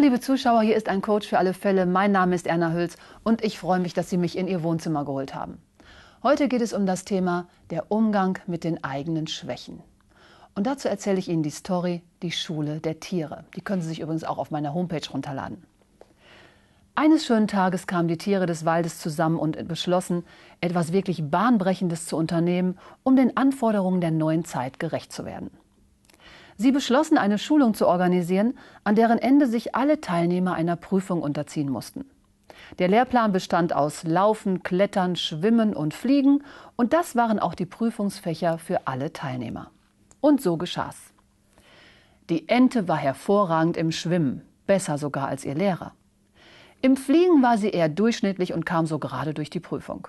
Hallo liebe Zuschauer, hier ist ein Coach für alle Fälle. Mein Name ist Erna Hülz und ich freue mich, dass Sie mich in Ihr Wohnzimmer geholt haben. Heute geht es um das Thema der Umgang mit den eigenen Schwächen. Und dazu erzähle ich Ihnen die Story Die Schule der Tiere. Die können Sie sich übrigens auch auf meiner Homepage runterladen. Eines schönen Tages kamen die Tiere des Waldes zusammen und beschlossen, etwas wirklich Bahnbrechendes zu unternehmen, um den Anforderungen der neuen Zeit gerecht zu werden. Sie beschlossen, eine Schulung zu organisieren, an deren Ende sich alle Teilnehmer einer Prüfung unterziehen mussten. Der Lehrplan bestand aus Laufen, Klettern, Schwimmen und Fliegen und das waren auch die Prüfungsfächer für alle Teilnehmer. Und so geschah's. Die Ente war hervorragend im Schwimmen, besser sogar als ihr Lehrer. Im Fliegen war sie eher durchschnittlich und kam so gerade durch die Prüfung.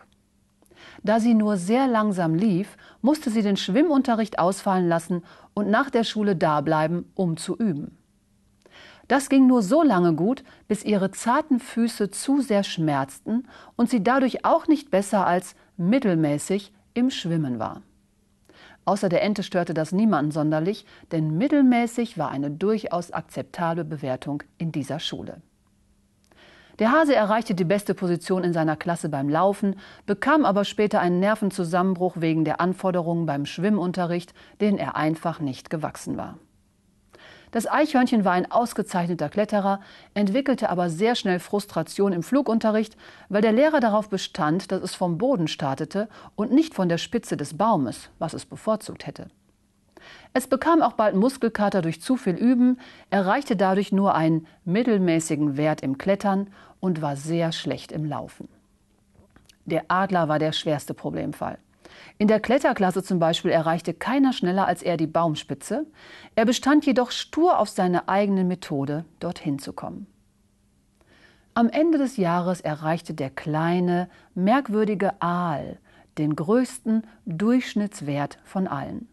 Da sie nur sehr langsam lief, musste sie den Schwimmunterricht ausfallen lassen und nach der Schule dableiben, um zu üben. Das ging nur so lange gut, bis ihre zarten Füße zu sehr schmerzten und sie dadurch auch nicht besser als mittelmäßig im Schwimmen war. Außer der Ente störte das niemanden sonderlich, denn mittelmäßig war eine durchaus akzeptable Bewertung in dieser Schule. Der Hase erreichte die beste Position in seiner Klasse beim Laufen, bekam aber später einen Nervenzusammenbruch wegen der Anforderungen beim Schwimmunterricht, denen er einfach nicht gewachsen war. Das Eichhörnchen war ein ausgezeichneter Kletterer, entwickelte aber sehr schnell Frustration im Flugunterricht, weil der Lehrer darauf bestand, dass es vom Boden startete und nicht von der Spitze des Baumes, was es bevorzugt hätte. Es bekam auch bald Muskelkater durch zu viel Üben, erreichte dadurch nur einen mittelmäßigen Wert im Klettern und war sehr schlecht im Laufen. Der Adler war der schwerste Problemfall. In der Kletterklasse zum Beispiel erreichte keiner schneller als er die Baumspitze. Er bestand jedoch stur auf seine eigene Methode, dorthin zu kommen. Am Ende des Jahres erreichte der kleine, merkwürdige Aal den größten Durchschnittswert von allen.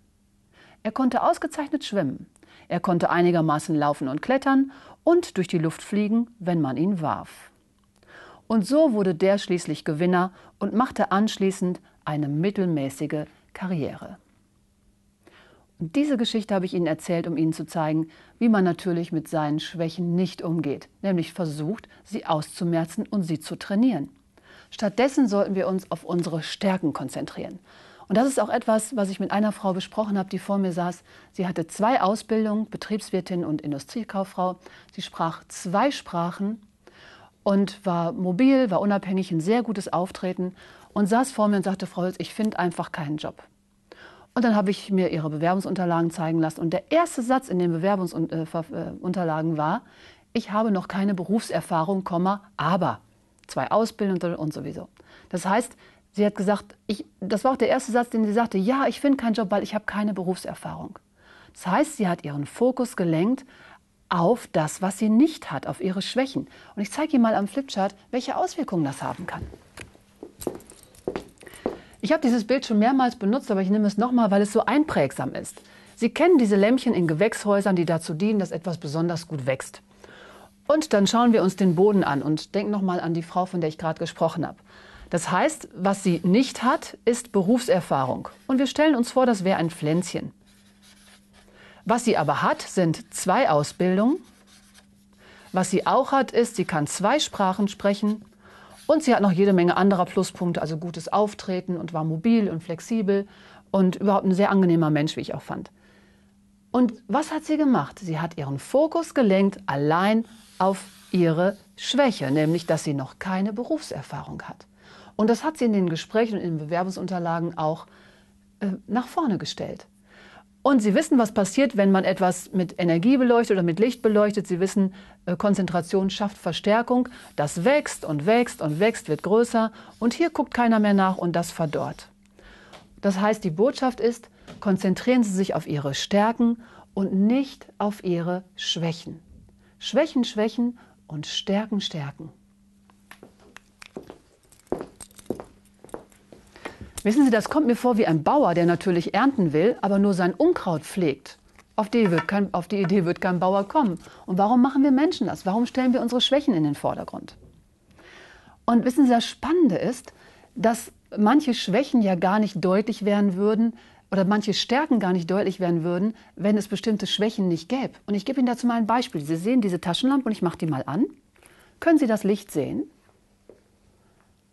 Er konnte ausgezeichnet schwimmen, er konnte einigermaßen laufen und klettern und durch die Luft fliegen, wenn man ihn warf. Und so wurde der schließlich Gewinner und machte anschließend eine mittelmäßige Karriere. Und diese Geschichte habe ich Ihnen erzählt, um Ihnen zu zeigen, wie man natürlich mit seinen Schwächen nicht umgeht, nämlich versucht, sie auszumerzen und sie zu trainieren. Stattdessen sollten wir uns auf unsere Stärken konzentrieren. Und das ist auch etwas, was ich mit einer Frau besprochen habe, die vor mir saß. Sie hatte zwei Ausbildungen, Betriebswirtin und Industriekauffrau. Sie sprach zwei Sprachen und war mobil, war unabhängig, ein sehr gutes Auftreten und saß vor mir und sagte, Frau Hülz, ich finde einfach keinen Job. Und dann habe ich mir ihre Bewerbungsunterlagen zeigen lassen und der erste Satz in den Bewerbungsunterlagen war, ich habe noch keine Berufserfahrung, aber zwei Ausbildungen und sowieso. Das heißt, Sie hat gesagt, ich, das war auch der erste Satz, den sie sagte, ja, ich finde keinen Job, weil ich habe keine Berufserfahrung. Das heißt, sie hat ihren Fokus gelenkt auf das, was sie nicht hat, auf ihre Schwächen. Und ich zeige Ihnen mal am Flipchart, welche Auswirkungen das haben kann. Ich habe dieses Bild schon mehrmals benutzt, aber ich nehme es nochmal, weil es so einprägsam ist. Sie kennen diese Lämpchen in Gewächshäusern, die dazu dienen, dass etwas besonders gut wächst. Und dann schauen wir uns den Boden an und denken nochmal an die Frau, von der ich gerade gesprochen habe. Das heißt, was sie nicht hat, ist Berufserfahrung. Und wir stellen uns vor, das wäre ein Pflänzchen. Was sie aber hat, sind zwei Ausbildungen. Was sie auch hat, ist, sie kann zwei Sprachen sprechen und sie hat noch jede Menge anderer Pluspunkte, also gutes Auftreten und war mobil und flexibel und überhaupt ein sehr angenehmer Mensch, wie ich auch fand. Und was hat sie gemacht? Sie hat ihren Fokus gelenkt allein auf ihre Schwäche, nämlich dass sie noch keine Berufserfahrung hat. Und das hat sie in den Gesprächen und in den Bewerbungsunterlagen auch äh, nach vorne gestellt. Und sie wissen, was passiert, wenn man etwas mit Energie beleuchtet oder mit Licht beleuchtet. Sie wissen, äh, Konzentration schafft Verstärkung. Das wächst und wächst und wächst, wird größer. Und hier guckt keiner mehr nach und das verdorrt. Das heißt, die Botschaft ist, konzentrieren Sie sich auf Ihre Stärken und nicht auf Ihre Schwächen. Schwächen, Schwächen und Stärken, Stärken. Wissen Sie, das kommt mir vor wie ein Bauer, der natürlich ernten will, aber nur sein Unkraut pflegt. Auf die, kein, auf die, Idee wird kein Bauer kommen. Und warum machen wir Menschen das? Warum stellen wir unsere Schwächen in den Vordergrund? Und wissen Sie, das Spannende ist, dass manche Schwächen ja gar nicht deutlich werden würden oder manche Stärken gar nicht deutlich werden würden, wenn es bestimmte Schwächen nicht gäbe. Und ich gebe Ihnen dazu mal ein Beispiel. Sie sehen diese Taschenlampe und ich mache die mal an. Können Sie das Licht sehen?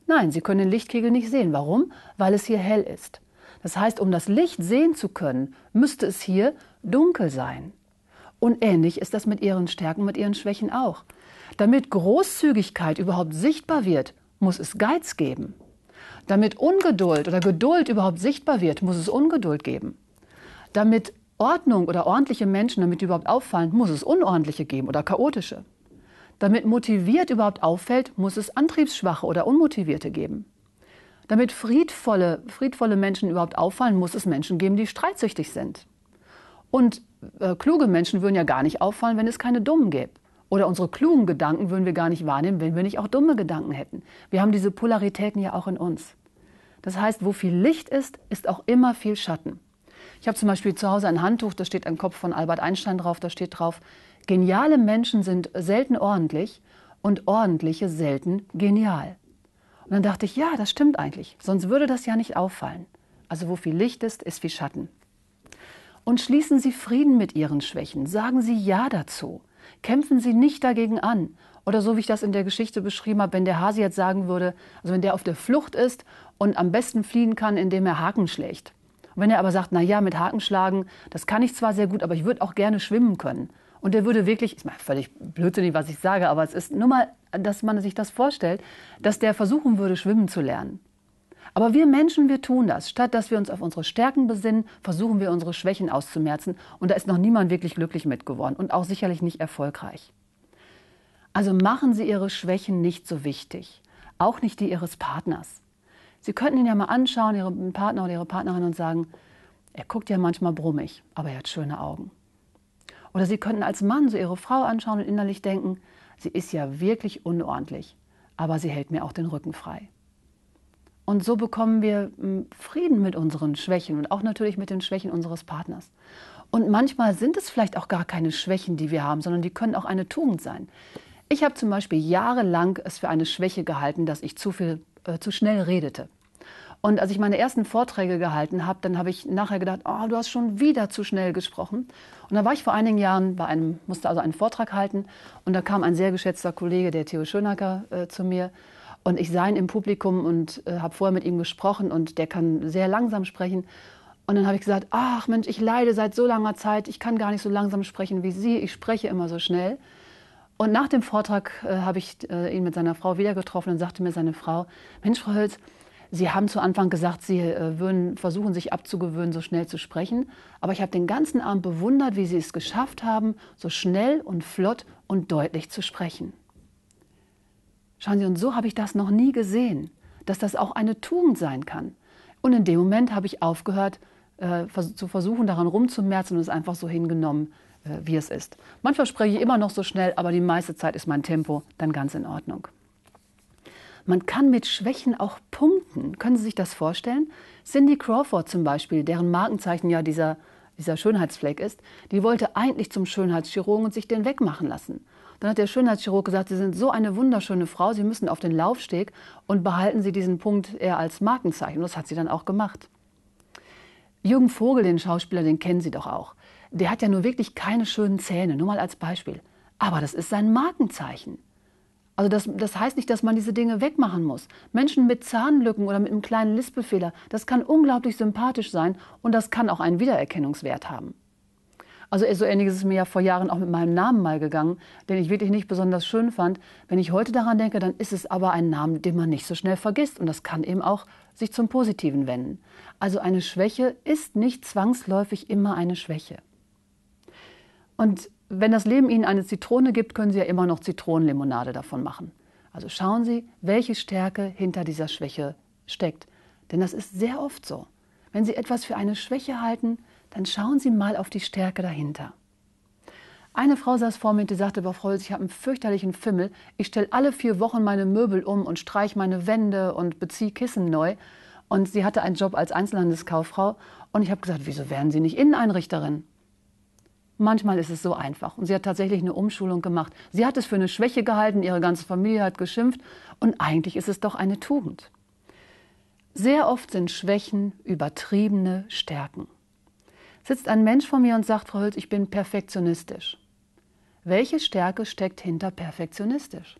Nein, Sie können den Lichtkegel nicht sehen. Warum? Weil es hier hell ist. Das heißt, um das Licht sehen zu können, müsste es hier dunkel sein. Und ähnlich ist das mit Ihren Stärken, mit Ihren Schwächen auch. Damit Großzügigkeit überhaupt sichtbar wird, muss es Geiz geben. Damit Ungeduld oder Geduld überhaupt sichtbar wird, muss es Ungeduld geben. Damit Ordnung oder ordentliche Menschen, damit die überhaupt auffallen, muss es unordentliche geben oder chaotische. Damit motiviert überhaupt auffällt, muss es antriebsschwache oder unmotivierte geben. Damit friedvolle, friedvolle Menschen überhaupt auffallen, muss es Menschen geben, die streitsüchtig sind. Und äh, kluge Menschen würden ja gar nicht auffallen, wenn es keine Dummen gäbe. Oder unsere klugen Gedanken würden wir gar nicht wahrnehmen, wenn wir nicht auch dumme Gedanken hätten. Wir haben diese Polaritäten ja auch in uns. Das heißt, wo viel Licht ist, ist auch immer viel Schatten. Ich habe zum Beispiel zu Hause ein Handtuch, da steht ein Kopf von Albert Einstein drauf, da steht drauf, Geniale Menschen sind selten ordentlich und ordentliche selten genial. Und dann dachte ich, ja, das stimmt eigentlich, sonst würde das ja nicht auffallen. Also wo viel Licht ist, ist viel Schatten. Und schließen Sie Frieden mit Ihren Schwächen, sagen Sie Ja dazu, kämpfen Sie nicht dagegen an. Oder so wie ich das in der Geschichte beschrieben habe, wenn der Hase jetzt sagen würde, also wenn der auf der Flucht ist und am besten fliehen kann, indem er Haken schlägt. Und wenn er aber sagt, na ja, mit Haken schlagen, das kann ich zwar sehr gut, aber ich würde auch gerne schwimmen können. Und der würde wirklich, ist mal völlig blödsinnig, was ich sage, aber es ist nur mal, dass man sich das vorstellt, dass der versuchen würde, schwimmen zu lernen. Aber wir Menschen, wir tun das. Statt dass wir uns auf unsere Stärken besinnen, versuchen wir unsere Schwächen auszumerzen. Und da ist noch niemand wirklich glücklich mit geworden und auch sicherlich nicht erfolgreich. Also machen Sie Ihre Schwächen nicht so wichtig, auch nicht die Ihres Partners. Sie könnten ihn ja mal anschauen, Ihren Partner oder Ihre Partnerin, und sagen, er guckt ja manchmal brummig, aber er hat schöne Augen. Oder Sie könnten als Mann so Ihre Frau anschauen und innerlich denken, sie ist ja wirklich unordentlich, aber sie hält mir auch den Rücken frei. Und so bekommen wir hm, Frieden mit unseren Schwächen und auch natürlich mit den Schwächen unseres Partners. Und manchmal sind es vielleicht auch gar keine Schwächen, die wir haben, sondern die können auch eine Tugend sein. Ich habe zum Beispiel jahrelang es für eine Schwäche gehalten, dass ich zu viel, äh, zu schnell redete. Und als ich meine ersten Vorträge gehalten habe, dann habe ich nachher gedacht, oh, du hast schon wieder zu schnell gesprochen. Und da war ich vor einigen Jahren bei einem, musste also einen Vortrag halten und da kam ein sehr geschätzter Kollege, der Theo Schönacker, äh, zu mir und ich sah ihn im Publikum und äh, habe vorher mit ihm gesprochen und der kann sehr langsam sprechen. Und dann habe ich gesagt, ach Mensch, ich leide seit so langer Zeit, ich kann gar nicht so langsam sprechen wie Sie, ich spreche immer so schnell. Und nach dem Vortrag äh, habe ich äh, ihn mit seiner Frau wieder getroffen und sagte mir seine Frau, Mensch, Frau Hölz, Sie haben zu Anfang gesagt, Sie äh, würden versuchen, sich abzugewöhnen, so schnell zu sprechen. Aber ich habe den ganzen Abend bewundert, wie Sie es geschafft haben, so schnell und flott und deutlich zu sprechen. Schauen Sie, und so habe ich das noch nie gesehen, dass das auch eine Tugend sein kann. Und in dem Moment habe ich aufgehört, äh, zu versuchen, daran rumzumerzen und es einfach so hingenommen, äh, wie es ist. Manchmal spreche ich immer noch so schnell, aber die meiste Zeit ist mein Tempo dann ganz in Ordnung. Man kann mit Schwächen auch punkten. Können Sie sich das vorstellen? Cindy Crawford zum Beispiel, deren Markenzeichen ja dieser, dieser Schönheitsfleck ist, die wollte eigentlich zum Schönheitschirurgen und sich den wegmachen lassen. Dann hat der Schönheitschirurg gesagt, Sie sind so eine wunderschöne Frau, Sie müssen auf den Laufsteg und behalten Sie diesen Punkt eher als Markenzeichen. Das hat sie dann auch gemacht. Jürgen Vogel, den Schauspieler, den kennen Sie doch auch. Der hat ja nur wirklich keine schönen Zähne, nur mal als Beispiel. Aber das ist sein Markenzeichen. Also das, das heißt nicht, dass man diese Dinge wegmachen muss. Menschen mit Zahnlücken oder mit einem kleinen Lispelfehler, das kann unglaublich sympathisch sein und das kann auch einen Wiedererkennungswert haben. Also so ähnlich ist es mir ja vor Jahren auch mit meinem Namen mal gegangen, den ich wirklich nicht besonders schön fand. Wenn ich heute daran denke, dann ist es aber ein Name, den man nicht so schnell vergisst und das kann eben auch sich zum Positiven wenden. Also eine Schwäche ist nicht zwangsläufig immer eine Schwäche. Und wenn das Leben Ihnen eine Zitrone gibt, können Sie ja immer noch Zitronenlimonade davon machen. Also schauen Sie, welche Stärke hinter dieser Schwäche steckt. Denn das ist sehr oft so. Wenn Sie etwas für eine Schwäche halten, dann schauen Sie mal auf die Stärke dahinter. Eine Frau saß vor mir und die sagte, Frau Holz, ich habe einen fürchterlichen Fimmel. Ich stelle alle vier Wochen meine Möbel um und streiche meine Wände und beziehe Kissen neu. Und sie hatte einen Job als Einzelhandelskauffrau. Und ich habe gesagt, wieso werden Sie nicht Inneneinrichterin? Manchmal ist es so einfach. Und sie hat tatsächlich eine Umschulung gemacht. Sie hat es für eine Schwäche gehalten, ihre ganze Familie hat geschimpft. Und eigentlich ist es doch eine Tugend. Sehr oft sind Schwächen übertriebene Stärken. Sitzt ein Mensch vor mir und sagt, Frau Hülz, ich bin perfektionistisch. Welche Stärke steckt hinter perfektionistisch?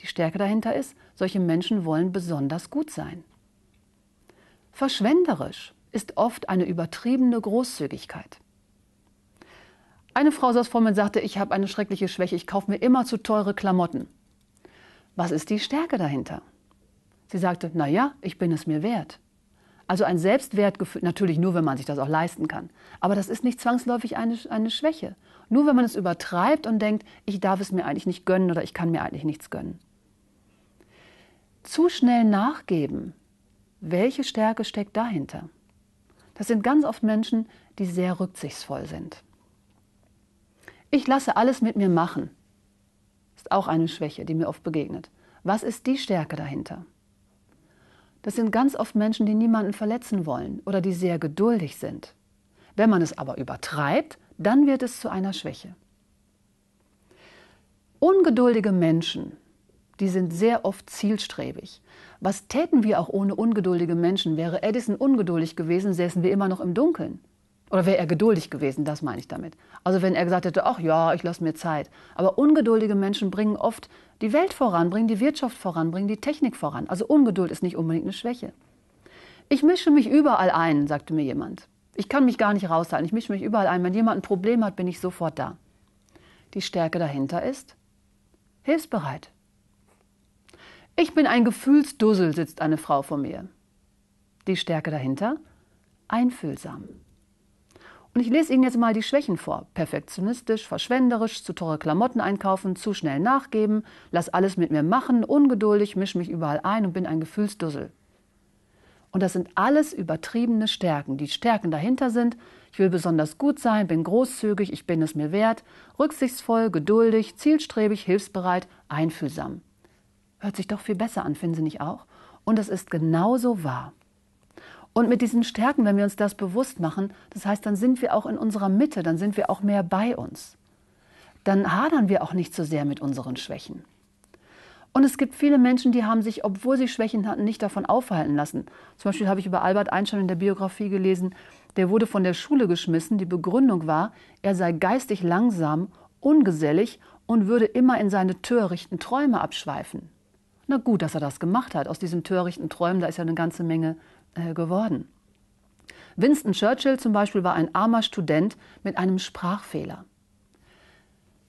Die Stärke dahinter ist, solche Menschen wollen besonders gut sein. Verschwenderisch ist oft eine übertriebene Großzügigkeit. Eine Frau saß vor mir und sagte, ich habe eine schreckliche Schwäche, ich kaufe mir immer zu teure Klamotten. Was ist die Stärke dahinter? Sie sagte, naja, ich bin es mir wert. Also ein Selbstwertgefühl, natürlich nur, wenn man sich das auch leisten kann. Aber das ist nicht zwangsläufig eine, eine Schwäche. Nur wenn man es übertreibt und denkt, ich darf es mir eigentlich nicht gönnen oder ich kann mir eigentlich nichts gönnen. Zu schnell nachgeben. Welche Stärke steckt dahinter? Das sind ganz oft Menschen, die sehr rücksichtsvoll sind. Ich lasse alles mit mir machen. Ist auch eine Schwäche, die mir oft begegnet. Was ist die Stärke dahinter? Das sind ganz oft Menschen, die niemanden verletzen wollen oder die sehr geduldig sind. Wenn man es aber übertreibt, dann wird es zu einer Schwäche. Ungeduldige Menschen, die sind sehr oft zielstrebig. Was täten wir auch ohne ungeduldige Menschen? Wäre Edison ungeduldig gewesen, säßen wir immer noch im Dunkeln. Oder wäre er geduldig gewesen, das meine ich damit. Also wenn er gesagt hätte, ach ja, ich lasse mir Zeit. Aber ungeduldige Menschen bringen oft die Welt voran, bringen die Wirtschaft voran, bringen die Technik voran. Also Ungeduld ist nicht unbedingt eine Schwäche. Ich mische mich überall ein, sagte mir jemand. Ich kann mich gar nicht raushalten. Ich mische mich überall ein. Wenn jemand ein Problem hat, bin ich sofort da. Die Stärke dahinter ist hilfsbereit. Ich bin ein Gefühlsdussel, sitzt eine Frau vor mir. Die Stärke dahinter einfühlsam. Und ich lese Ihnen jetzt mal die Schwächen vor. Perfektionistisch, verschwenderisch, zu teure Klamotten einkaufen, zu schnell nachgeben, lass alles mit mir machen, ungeduldig, misch mich überall ein und bin ein Gefühlsdussel. Und das sind alles übertriebene Stärken. Die Stärken dahinter sind, ich will besonders gut sein, bin großzügig, ich bin es mir wert, rücksichtsvoll, geduldig, zielstrebig, hilfsbereit, einfühlsam. Hört sich doch viel besser an, finden Sie nicht auch? Und es ist genauso wahr. Und mit diesen Stärken, wenn wir uns das bewusst machen, das heißt, dann sind wir auch in unserer Mitte, dann sind wir auch mehr bei uns. Dann hadern wir auch nicht so sehr mit unseren Schwächen. Und es gibt viele Menschen, die haben sich, obwohl sie Schwächen hatten, nicht davon aufhalten lassen. Zum Beispiel habe ich über Albert Einstein in der Biografie gelesen, der wurde von der Schule geschmissen. Die Begründung war, er sei geistig langsam, ungesellig und würde immer in seine törichten Träume abschweifen. Na gut, dass er das gemacht hat. Aus diesen törichten Träumen, da ist ja eine ganze Menge äh, geworden. Winston Churchill zum Beispiel war ein armer Student mit einem Sprachfehler.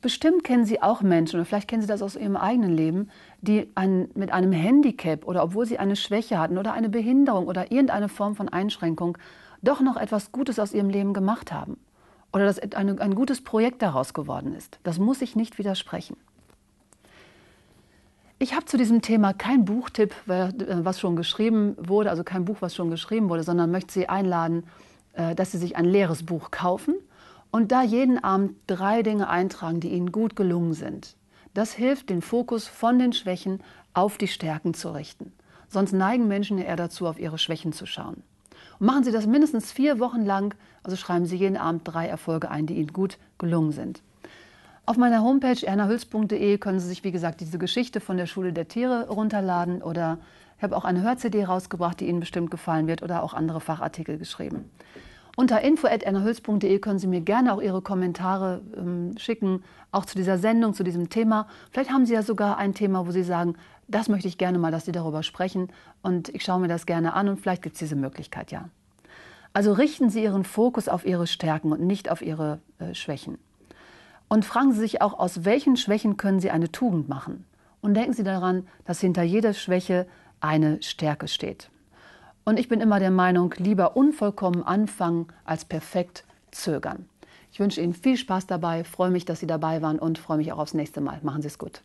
Bestimmt kennen Sie auch Menschen, oder vielleicht kennen Sie das aus Ihrem eigenen Leben, die ein, mit einem Handicap oder obwohl sie eine Schwäche hatten oder eine Behinderung oder irgendeine Form von Einschränkung, doch noch etwas Gutes aus ihrem Leben gemacht haben. Oder dass eine, ein gutes Projekt daraus geworden ist. Das muss ich nicht widersprechen. Ich habe zu diesem Thema keinen Buchtipp, äh, was schon geschrieben wurde, also kein Buch, was schon geschrieben wurde, sondern möchte Sie einladen, äh, dass Sie sich ein leeres Buch kaufen und da jeden Abend drei Dinge eintragen, die Ihnen gut gelungen sind. Das hilft, den Fokus von den Schwächen auf die Stärken zu richten. Sonst neigen Menschen eher dazu, auf ihre Schwächen zu schauen. Und machen Sie das mindestens vier Wochen lang, also schreiben Sie jeden Abend drei Erfolge ein, die Ihnen gut gelungen sind. Auf meiner Homepage ernahülz.de können Sie sich, wie gesagt, diese Geschichte von der Schule der Tiere runterladen oder ich habe auch eine Hör-CD rausgebracht, die Ihnen bestimmt gefallen wird oder auch andere Fachartikel geschrieben. Unter info.ernahülz.de können Sie mir gerne auch Ihre Kommentare ähm, schicken, auch zu dieser Sendung, zu diesem Thema. Vielleicht haben Sie ja sogar ein Thema, wo Sie sagen, das möchte ich gerne mal, dass Sie darüber sprechen und ich schaue mir das gerne an und vielleicht gibt es diese Möglichkeit ja. Also richten Sie Ihren Fokus auf Ihre Stärken und nicht auf Ihre äh, Schwächen. Und fragen Sie sich auch, aus welchen Schwächen können Sie eine Tugend machen? Und denken Sie daran, dass hinter jeder Schwäche eine Stärke steht. Und ich bin immer der Meinung, lieber unvollkommen anfangen als perfekt zögern. Ich wünsche Ihnen viel Spaß dabei, freue mich, dass Sie dabei waren und freue mich auch aufs nächste Mal. Machen Sie es gut.